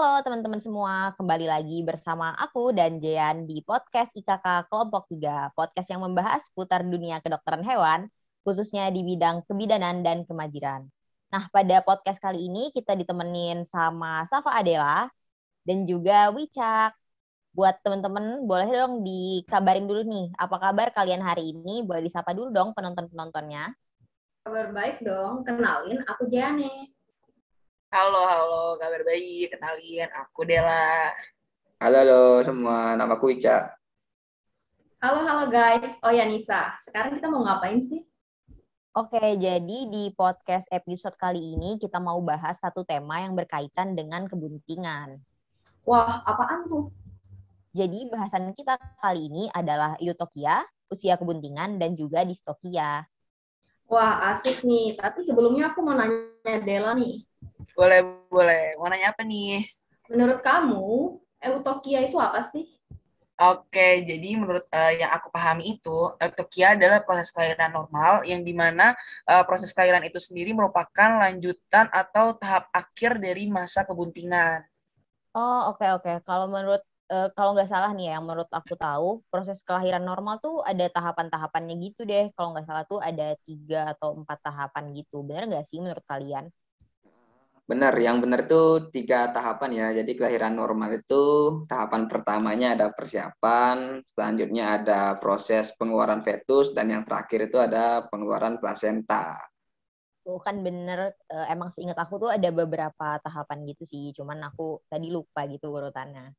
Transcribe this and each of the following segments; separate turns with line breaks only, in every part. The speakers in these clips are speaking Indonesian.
Halo teman-teman semua, kembali lagi bersama aku dan Jean di podcast IKK Kelompok 3, podcast yang membahas putar dunia kedokteran hewan, khususnya di bidang kebidanan dan kemajiran. Nah, pada podcast kali ini kita ditemenin sama Safa Adela dan juga Wicak. Buat teman-teman, boleh dong dikabarin dulu nih, apa kabar kalian hari ini? Boleh disapa dulu dong penonton-penontonnya.
Kabar baik dong, kenalin aku Jane.
Halo, halo kabar bayi, Kenalin, aku Dela.
Halo, halo semua. Nama aku Ica.
Halo, halo guys. Oh ya Nisa, sekarang kita
mau ngapain sih? Oke, jadi di podcast episode kali ini kita mau bahas satu tema yang berkaitan dengan kebuntingan. Wah, apaan tuh? Jadi bahasan kita kali ini adalah utopia, usia kebuntingan, dan juga distopia. Wah, asik nih. Tapi sebelumnya aku mau nanya Dela nih.
Boleh, boleh. Mau nanya apa nih? Menurut kamu, eutokia itu apa sih? Oke, jadi menurut uh, yang aku pahami itu, eutokia adalah proses kelahiran normal yang dimana uh, eh, proses kelahiran itu sendiri merupakan lanjutan atau tahap akhir dari masa kebuntingan.
Oh, oke okay, oke. Okay. Kalau menurut uh, kalau nggak salah nih ya, yang menurut aku tahu proses kelahiran normal tuh ada tahapan-tahapannya gitu deh. Kalau nggak salah tuh ada tiga atau empat tahapan gitu. Bener nggak sih menurut kalian?
Benar, yang benar itu tiga tahapan ya. Jadi kelahiran normal itu tahapan pertamanya ada persiapan, selanjutnya ada proses pengeluaran fetus, dan yang terakhir itu ada pengeluaran plasenta.
Tuh kan benar eh, emang seingat aku tuh ada beberapa tahapan gitu sih, cuman aku tadi lupa gitu urutannya.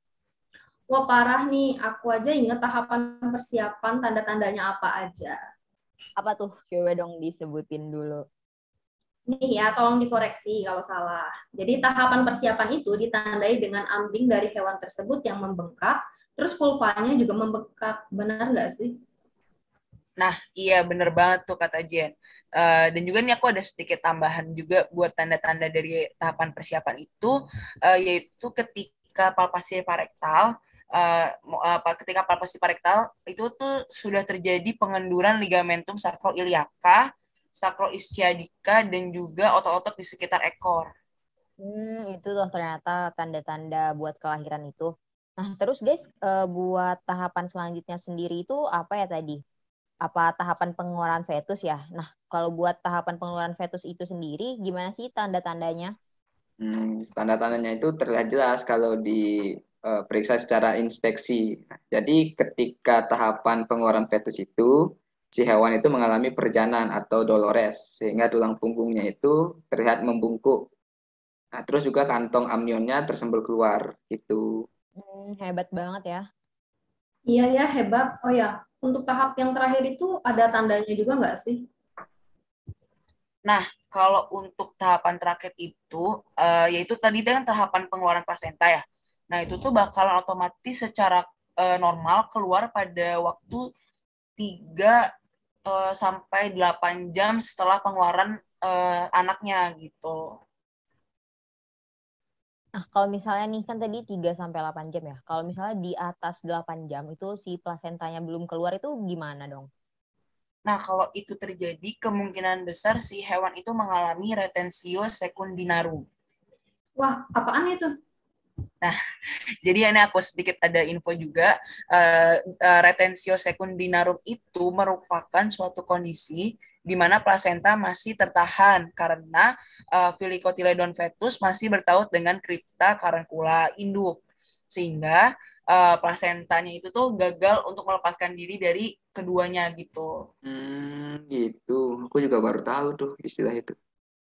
Wah parah nih, aku aja inget tahapan persiapan tanda-tandanya apa aja.
Apa tuh? Coba dong disebutin dulu
nih ya tolong dikoreksi kalau salah. Jadi tahapan persiapan itu ditandai dengan ambing dari hewan tersebut yang membengkak,
terus vulvanya juga
membengkak. Benar nggak sih?
Nah, iya benar banget tuh kata Jen. Uh, dan juga nih aku ada sedikit tambahan juga buat tanda-tanda dari tahapan persiapan itu, uh, yaitu ketika palpasi parektal, uh, apa, ketika palpasi parektal itu tuh sudah terjadi pengenduran ligamentum sacroiliaca sakroischiadika dan juga otot-otot di sekitar ekor.
Hmm, itu tuh ternyata tanda-tanda buat kelahiran itu. Nah, terus guys, eh, buat tahapan selanjutnya sendiri itu apa ya tadi? Apa tahapan pengeluaran fetus ya? Nah, kalau buat tahapan pengeluaran fetus itu sendiri, gimana sih tanda-tandanya?
Hmm, tanda-tandanya itu terlihat jelas kalau diperiksa eh, secara inspeksi. Jadi, ketika tahapan pengeluaran fetus itu, si hewan itu mengalami perjanan atau dolores sehingga tulang punggungnya itu terlihat membungkuk. Nah, terus juga kantong amnionnya tersembul keluar itu
Hmm, hebat banget
ya. Iya ya hebat. Oh ya, untuk tahap yang terakhir itu ada tandanya juga nggak sih?
Nah, kalau untuk tahapan terakhir itu, uh, yaitu tadi dengan tahapan pengeluaran placenta ya. Nah, itu tuh bakalan otomatis secara uh, normal keluar pada waktu tiga uh, sampai 8 jam setelah pengeluaran uh, anaknya gitu.
Nah, kalau misalnya nih kan tadi 3 sampai 8 jam ya. Kalau misalnya di atas 8 jam itu si
plasentanya belum keluar itu gimana dong? Nah, kalau itu terjadi kemungkinan besar si hewan itu mengalami retensio sekundinaru. Wah, apaan itu? Nah, jadi ini aku sedikit ada info juga, uh, eh, uh, eh, retensio secundinarum itu merupakan suatu kondisi di mana plasenta masih tertahan karena uh, fetus masih bertaut dengan kripta karankula induk. Sehingga uh, plasentanya itu tuh gagal untuk melepaskan diri dari keduanya gitu.
Hmm, gitu. Aku juga baru tahu tuh istilah itu.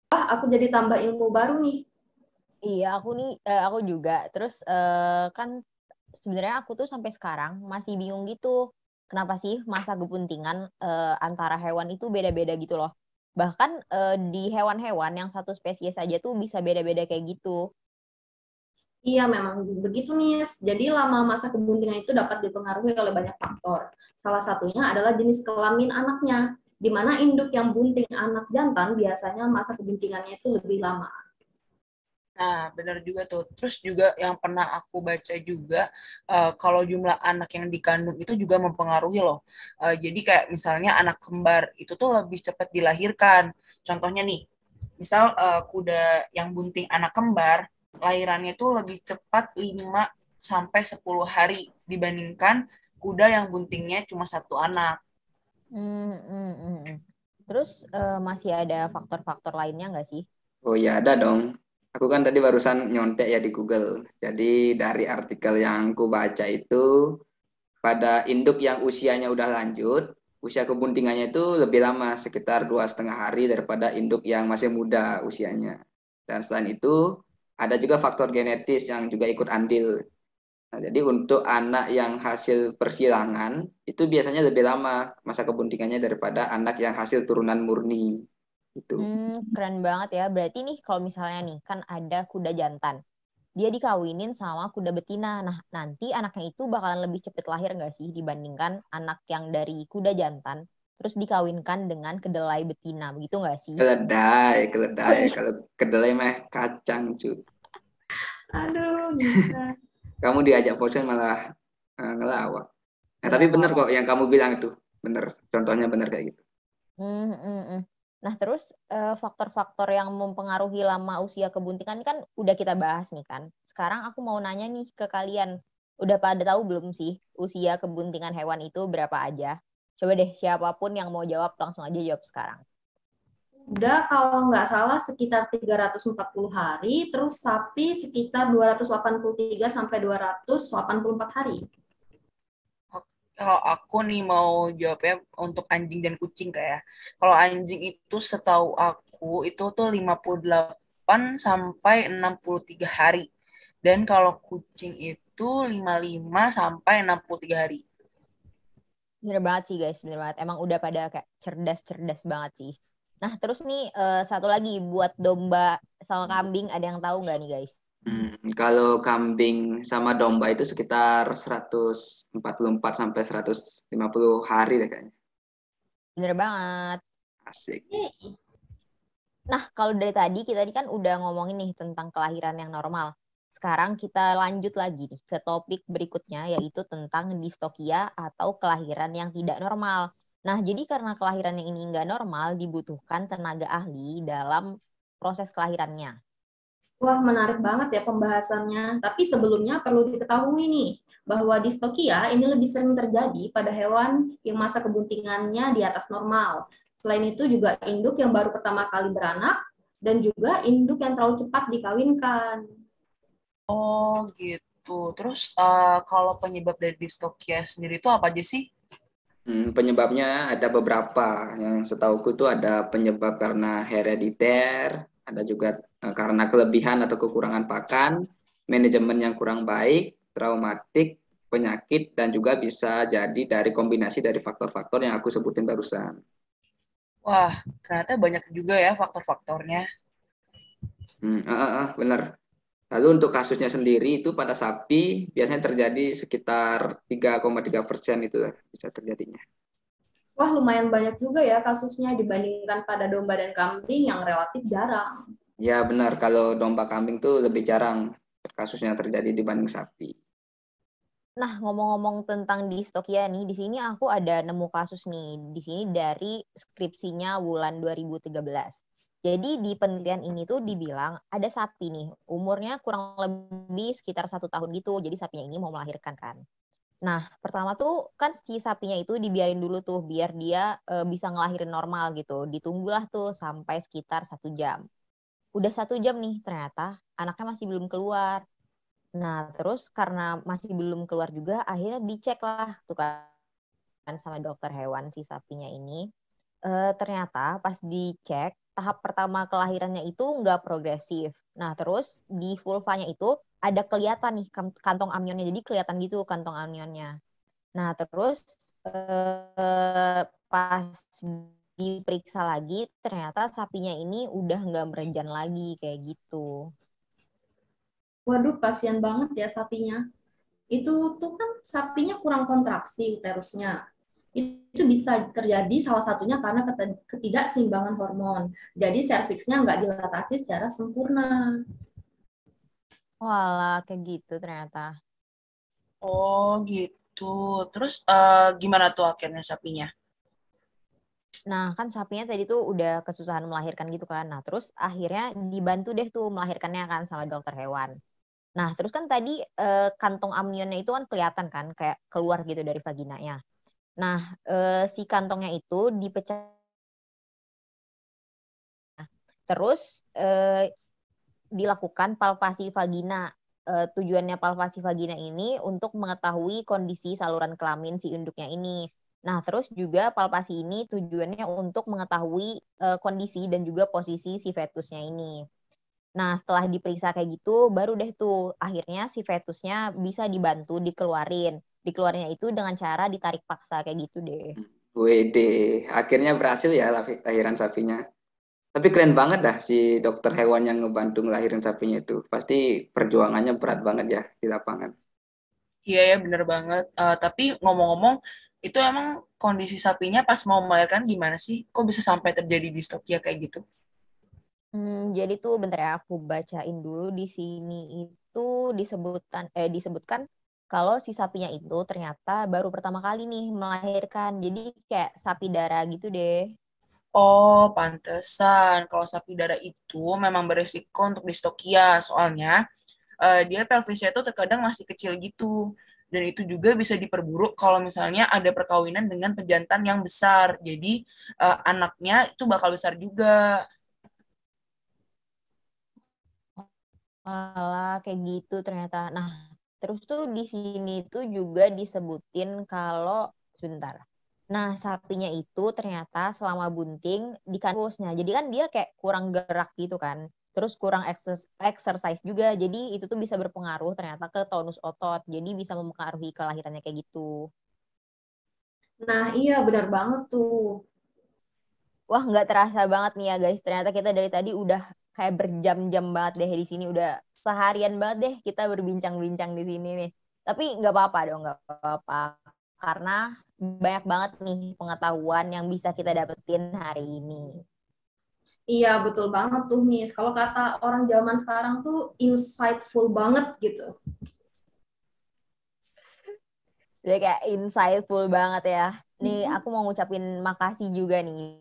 Wah, aku jadi tambah ilmu baru
nih. Iya, aku nih uh, aku juga. Terus uh, kan sebenarnya aku tuh sampai sekarang masih bingung gitu. Kenapa sih masa kepentingan uh, eh, antara hewan itu beda-beda gitu loh. Bahkan uh, di hewan-hewan yang satu spesies aja tuh bisa beda-beda kayak gitu. Iya,
memang
begitu, Nis. Jadi, lama masa kebuntingan itu dapat dipengaruhi oleh banyak
faktor. Salah satunya adalah
jenis kelamin anaknya, di mana induk yang bunting anak jantan biasanya masa kebuntingannya itu lebih lama
Nah, benar juga tuh. Terus juga yang pernah aku baca juga uh, kalau jumlah anak yang dikandung itu juga mempengaruhi loh. Uh, jadi kayak misalnya anak kembar itu tuh lebih cepat dilahirkan. Contohnya nih, misal uh, kuda yang bunting anak kembar lahirannya itu lebih cepat 5 sampai 10 hari dibandingkan kuda yang buntingnya cuma satu anak. Mm, mm,
Terus uh, masih ada faktor-faktor lainnya nggak sih?
Oh ya ada dong aku kan tadi barusan nyontek ya di Google. Jadi dari artikel yang aku baca itu pada induk yang usianya udah lanjut, usia kebuntingannya itu lebih lama sekitar dua setengah hari daripada induk yang masih muda usianya. Dan selain itu ada juga faktor genetis yang juga ikut andil. Nah, jadi untuk anak yang hasil persilangan itu biasanya lebih lama masa kebuntingannya daripada anak yang hasil turunan murni gitu.
Hmm, keren banget ya. Berarti nih kalau misalnya nih kan ada kuda jantan. Dia dikawinin sama kuda betina. Nah, nanti anaknya itu bakalan lebih cepat lahir nggak sih dibandingkan anak yang dari kuda jantan terus dikawinkan dengan kedelai betina, begitu nggak sih? kedelai keledai.
kalau kedelai mah kacang, cuy. Aduh, bisa. kamu diajak posen malah eh, ngelawak. Nah, tapi bener kok yang kamu bilang itu. Bener, contohnya bener kayak gitu.
mm, mm. Nah, terus eh, faktor-faktor yang mempengaruhi lama usia kebuntingan kan udah kita bahas nih kan. Sekarang aku mau nanya nih ke kalian, udah pada tahu belum sih usia kebuntingan hewan itu berapa aja? Coba deh siapapun yang mau jawab langsung aja jawab sekarang. Udah
kalau nggak salah sekitar 340 hari, terus sapi sekitar 283 sampai 284 hari
kalau aku nih mau jawabnya untuk anjing dan kucing kayak ya. kalau anjing itu setahu aku itu tuh 58 sampai 63 hari dan kalau kucing itu 55 sampai 63 hari bener banget sih guys bener banget emang udah pada kayak
cerdas-cerdas banget sih nah terus nih eh, satu lagi buat domba sama kambing ada yang tahu nggak nih guys
Hmm, kalau kambing sama domba itu sekitar 144 sampai 150 hari deh kayaknya.
Bener
banget.
Asik.
Nah, kalau dari tadi kita ini kan udah ngomongin nih tentang kelahiran yang normal. Sekarang kita lanjut lagi nih ke topik berikutnya yaitu tentang distokia atau kelahiran yang tidak normal. Nah, jadi karena kelahiran yang ini nggak normal, dibutuhkan tenaga ahli dalam proses kelahirannya.
Wah, menarik banget ya pembahasannya. Tapi sebelumnya perlu diketahui nih, bahwa distokia ini lebih sering terjadi pada hewan yang masa kebuntingannya di atas normal. Selain itu juga induk yang baru pertama kali beranak dan juga induk yang terlalu cepat
dikawinkan. Oh gitu. Terus uh, kalau penyebab dari distokia sendiri itu apa aja sih?
Hmm, penyebabnya ada beberapa. Yang setahu ku itu ada penyebab karena herediter, ada juga uh, karena kelebihan atau kekurangan pakan, manajemen yang kurang baik, traumatik, penyakit, dan juga bisa jadi dari kombinasi dari faktor-faktor yang aku sebutin barusan.
Wah, ternyata banyak juga ya faktor-faktornya.
Hmm, uh, uh, uh, benar. Lalu untuk kasusnya sendiri itu pada sapi biasanya terjadi sekitar 3,3 persen itu bisa terjadinya
wah lumayan banyak juga ya kasusnya dibandingkan pada domba dan kambing yang relatif jarang.
Ya benar, kalau domba kambing tuh lebih jarang kasusnya terjadi dibanding sapi.
Nah, ngomong-ngomong tentang distokia ya nih, di sini aku ada nemu kasus nih. Di sini dari skripsinya bulan 2013. Jadi di penelitian ini tuh dibilang ada sapi nih, umurnya kurang lebih sekitar satu tahun gitu. Jadi sapinya ini mau melahirkan kan. Nah, pertama tuh kan si sapinya itu dibiarin dulu tuh biar dia e, bisa ngelahirin normal gitu. Ditunggulah tuh sampai sekitar satu jam. Udah satu jam nih ternyata anaknya masih belum keluar. Nah, terus karena masih belum keluar juga, akhirnya dicek lah tuh kan sama dokter hewan si sapinya ini. E, ternyata pas dicek, tahap pertama kelahirannya itu nggak progresif. Nah, terus di vulvanya itu ada kelihatan nih kan, kantong amionnya jadi kelihatan gitu kantong amionnya nah terus eh, pas diperiksa lagi ternyata sapinya ini udah nggak merenjan lagi kayak gitu
waduh kasihan
banget ya sapinya itu tuh kan
sapinya kurang kontraksi uterusnya itu bisa terjadi salah satunya karena ketidakseimbangan hormon jadi serviksnya nggak dilatasi secara sempurna
wala oh, kayak gitu ternyata. Oh, gitu. Terus uh, gimana tuh akhirnya sapinya?
Nah, kan sapinya tadi tuh udah kesusahan melahirkan gitu kan. Nah, terus akhirnya dibantu deh tuh melahirkannya kan sama dokter hewan. Nah, terus kan tadi eh, kantong amnionnya itu kan kelihatan kan kayak keluar gitu dari vaginanya. Nah, eh, si kantongnya itu dipecah. Terus eh, dilakukan palpasi vagina. E, tujuannya palpasi vagina ini untuk mengetahui kondisi saluran kelamin si induknya ini. Nah, terus juga palpasi ini tujuannya untuk mengetahui e, kondisi dan juga posisi si fetusnya ini. Nah, setelah diperiksa kayak gitu, baru deh tuh akhirnya si fetusnya bisa dibantu dikeluarin. dikeluarnya itu dengan cara ditarik paksa kayak gitu deh.
Wede, akhirnya berhasil ya lahiran sapinya tapi keren banget dah si dokter hewan yang ngebantu ngelahirin sapinya itu. Pasti perjuangannya berat banget ya di lapangan.
Iya ya bener banget. Uh, tapi ngomong-ngomong itu emang kondisi sapinya pas mau melahirkan gimana sih? Kok bisa sampai terjadi di stoknya kayak gitu?
Hmm, jadi tuh bentar ya aku bacain dulu di sini itu disebutan eh disebutkan kalau si sapinya itu ternyata baru pertama kali nih melahirkan. Jadi kayak sapi darah gitu deh.
Oh, pantesan. Kalau sapi darah itu memang beresiko untuk distokia. Soalnya uh, dia pelvisnya itu terkadang masih kecil gitu. Dan itu juga bisa diperburuk kalau misalnya ada perkawinan dengan pejantan yang besar. Jadi uh, anaknya itu bakal besar juga.
Malah kayak gitu ternyata. Nah, terus tuh di sini tuh juga disebutin kalau sebentar Nah, sapinya itu ternyata selama bunting di kampusnya. Jadi kan dia kayak kurang gerak gitu kan. Terus kurang exercise juga. Jadi itu tuh bisa berpengaruh ternyata ke tonus otot. Jadi bisa mempengaruhi kelahirannya kayak gitu. Nah, iya benar banget tuh. Wah, nggak terasa banget nih ya guys. Ternyata kita dari tadi udah kayak berjam-jam banget deh di sini. Udah seharian banget deh kita berbincang-bincang di sini nih. Tapi nggak apa-apa dong, nggak apa-apa. Karena banyak banget nih pengetahuan yang bisa kita dapetin hari ini.
Iya, betul banget tuh, Miss. Kalau kata orang zaman sekarang
tuh insightful banget gitu. Jadi kayak insightful banget ya. Nih, mm-hmm. aku mau ngucapin makasih juga nih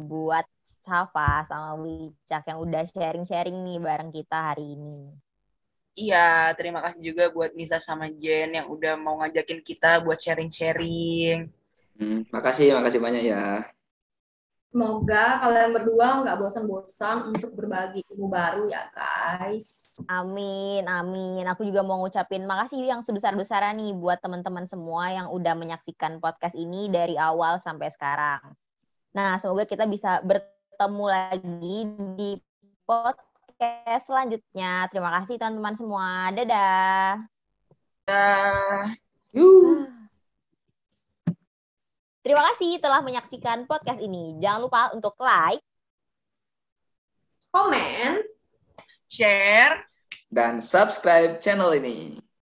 buat Safa sama Wicak yang udah sharing-sharing nih bareng kita
hari ini. Iya, terima kasih juga buat Nisa sama Jen yang udah mau ngajakin kita buat sharing-sharing.
Hmm, makasih, makasih banyak ya.
Semoga
kalian berdua nggak bosan-bosan untuk berbagi ilmu baru ya guys. Amin, amin. Aku juga mau ngucapin makasih yang sebesar-besaran nih buat teman-teman semua yang udah menyaksikan podcast ini dari awal sampai sekarang. Nah, semoga kita bisa bertemu lagi di podcast podcast selanjutnya. Terima kasih teman-teman semua. Dadah. Dadah. Uh. Terima kasih telah menyaksikan podcast ini. Jangan lupa untuk like, komen, share,
dan subscribe channel ini.